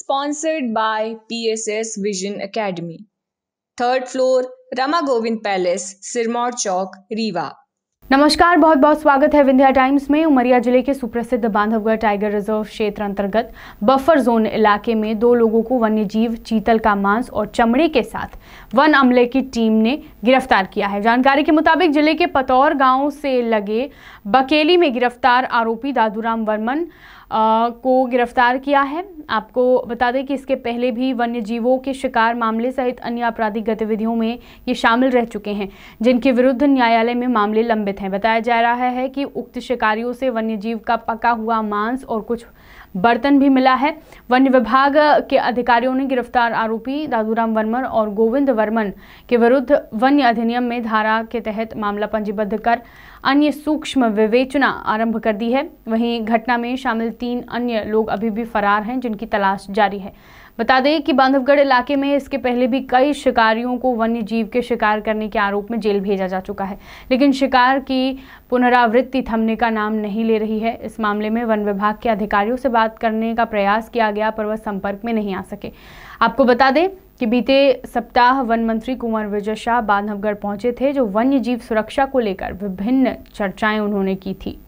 sponsored by PSS Vision Academy. Third floor, Rama Govind Palace, Sirmaur Chowk, Riva. नमस्कार बहुत बहुत स्वागत है विंध्या टाइम्स में उमरिया जिले के सुप्रसिद्ध बांधवगढ़ टाइगर रिजर्व क्षेत्र अंतर्गत बफर जोन इलाके में दो लोगों को वन्य जीव चीतल का मांस और चमड़े के साथ वन अमले की टीम ने गिरफ्तार किया है जानकारी के मुताबिक जिले के पतौर गांव से लगे बकेली में गिरफ्तार आरोपी दादूराम वर्मन आ, को गिरफ्तार किया है आपको बता दें कि इसके पहले भी वन्य जीवों के शिकार मामले सहित अन्य आपराधिक गतिविधियों में ये शामिल रह चुके हैं जिनके विरुद्ध न्यायालय में मामले लंबित सम्मिलित हैं बताया जा रहा है कि उक्त शिकारियों से वन्य जीव का पका हुआ मांस और कुछ बर्तन भी मिला है वन विभाग के अधिकारियों ने गिरफ्तार आरोपी दादूराम वर्मन और गोविंद वर्मन के विरुद्ध वन्य अधिनियम में धारा के तहत मामला पंजीबद्ध कर अन्य सूक्ष्म विवेचना आरंभ कर दी है वहीं घटना में शामिल तीन अन्य लोग अभी भी फरार हैं जिनकी तलाश जारी है बता दें कि बांधवगढ़ इलाके में इसके पहले भी कई शिकारियों को वन्य जीव के शिकार करने के आरोप में जेल भेजा जा चुका है लेकिन शिकार की पुनरावृत्ति थमने का नाम नहीं ले रही है इस मामले में वन विभाग के अधिकारियों से बात करने का प्रयास किया गया पर वह संपर्क में नहीं आ सके आपको बता दें कि बीते सप्ताह वन मंत्री कुंवर विजय शाह बांधवगढ़ पहुंचे थे जो वन्य जीव सुरक्षा को लेकर विभिन्न चर्चाएं उन्होंने की थी